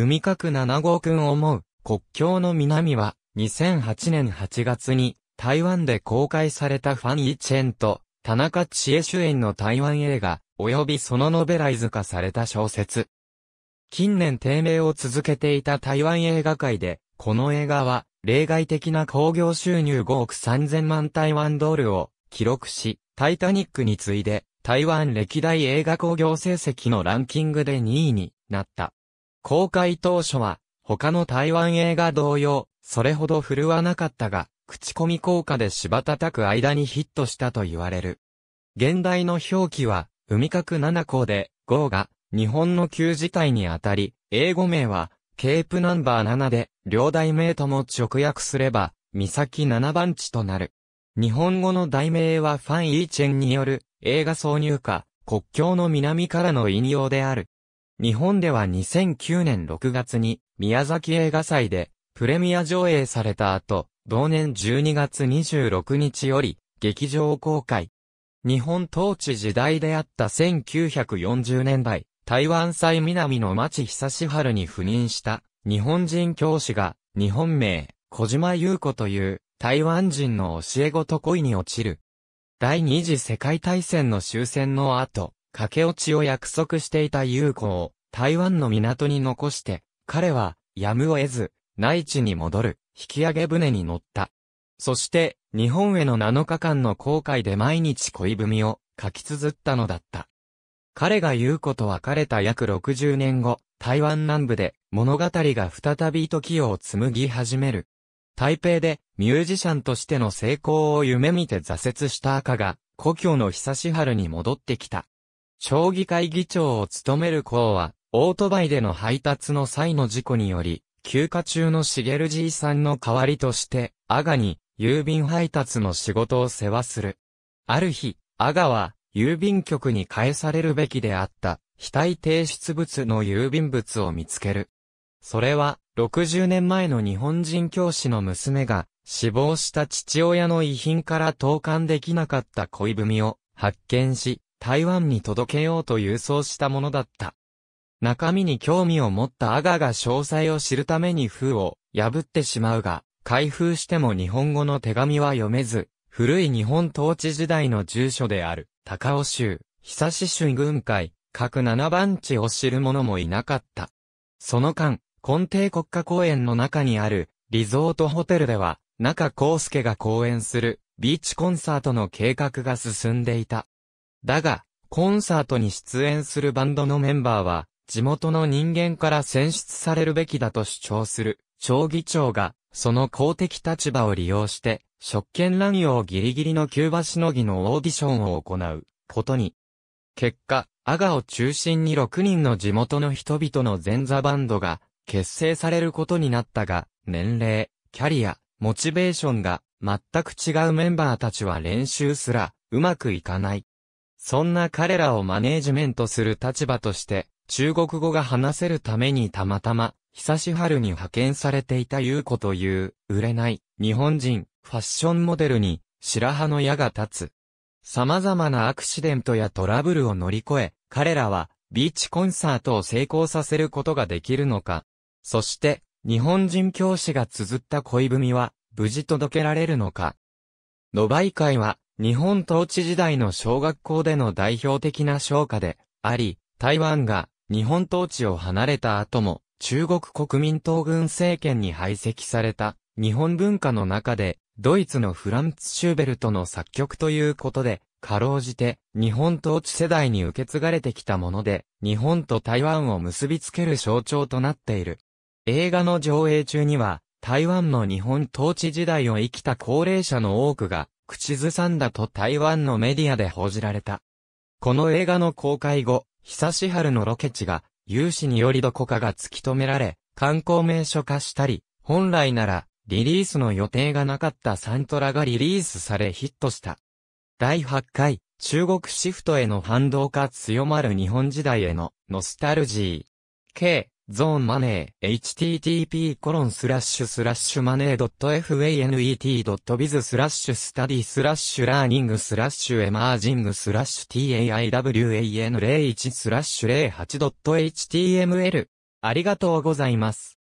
海角7号くん思う、国境の南は、2008年8月に、台湾で公開されたファン・イ・チェンと、田中知恵主演の台湾映画、及びそのノベライズ化された小説。近年低迷を続けていた台湾映画界で、この映画は、例外的な興行収入5億3000万台湾ドルを記録し、タイタニックに次いで、台湾歴代映画興行成績のランキングで2位になった。公開当初は、他の台湾映画同様、それほど振るわなかったが、口コミ効果で芝叩く間にヒットしたと言われる。現代の表記は、海角7校で、号が、日本の旧字体にあたり、英語名は、ケープナンバー7で、両題名とも直訳すれば、岬7番地となる。日本語の題名はファン・イーチェンによる、映画挿入歌、国境の南からの引用である。日本では2009年6月に宮崎映画祭でプレミア上映された後、同年12月26日より劇場公開。日本統治時代であった1940年代、台湾祭南の町久し春に赴任した日本人教師が日本名小島優子という台湾人の教え子と恋に落ちる。第二次世界大戦の終戦の後、駆け落ちを約束していた優子を台湾の港に残して、彼はやむを得ず、内地に戻る、引き上げ船に乗った。そして、日本への7日間の航海で毎日恋文を書き綴ったのだった。彼が優子と別れた約60年後、台湾南部で物語が再び時を紡ぎ始める。台北でミュージシャンとしての成功を夢見て挫折した赤が、故郷の久し春に戻ってきた。町議会議長を務める校は、オートバイでの配達の際の事故により、休暇中のしげるじいさんの代わりとして、阿賀に郵便配達の仕事を世話する。ある日、阿賀は郵便局に返されるべきであった非対提出物の郵便物を見つける。それは60年前の日本人教師の娘が死亡した父親の遺品から投函できなかった恋文を発見し、台湾に届けようと郵送したものだった。中身に興味を持ったアガが詳細を知るために封を破ってしまうが、開封しても日本語の手紙は読めず、古い日本統治時代の住所である、高尾州、久志春軍会、各七番地を知る者もいなかった。その間、根底国家公園の中にある、リゾートホテルでは、中康介が公演する、ビーチコンサートの計画が進んでいた。だが、コンサートに出演するバンドのメンバーは、地元の人間から選出されるべきだと主張する、町議長が、その公的立場を利用して、職権乱用ギリギリのキューバしのぎのオーディションを行う、ことに。結果、アガを中心に6人の地元の人々の前座バンドが、結成されることになったが、年齢、キャリア、モチベーションが、全く違うメンバーたちは練習すら、うまくいかない。そんな彼らをマネージメントする立場として、中国語が話せるためにたまたま、久し春に派遣されていた優子という、売れない、日本人、ファッションモデルに、白羽の矢が立つ。様々なアクシデントやトラブルを乗り越え、彼らは、ビーチコンサートを成功させることができるのか。そして、日本人教師が綴った恋文は、無事届けられるのか。ノバイ会は、日本統治時代の小学校での代表的な唱歌であり、台湾が日本統治を離れた後も中国国民党軍政権に排斥された日本文化の中でドイツのフランツ・シューベルトの作曲ということで、かろうじて日本統治世代に受け継がれてきたもので、日本と台湾を結びつける象徴となっている。映画の上映中には、台湾の日本統治時代を生きた高齢者の多くが、口ずさんだと台湾のメディアで報じられた。この映画の公開後、久し春のロケ地が、有志によりどこかが突き止められ、観光名所化したり、本来なら、リリースの予定がなかったサントラがリリースされヒットした。第8回、中国シフトへの反動化強まる日本時代へのノスタルジー。K、ゾーンマネー、http コロンスラッシュスラッシュマネー f a n e t v i z スラッシュスタディスラッシュラーニングスラッシュエマージングスラッシュ taiwan01 スラッシュ 08.html ありがとうございます。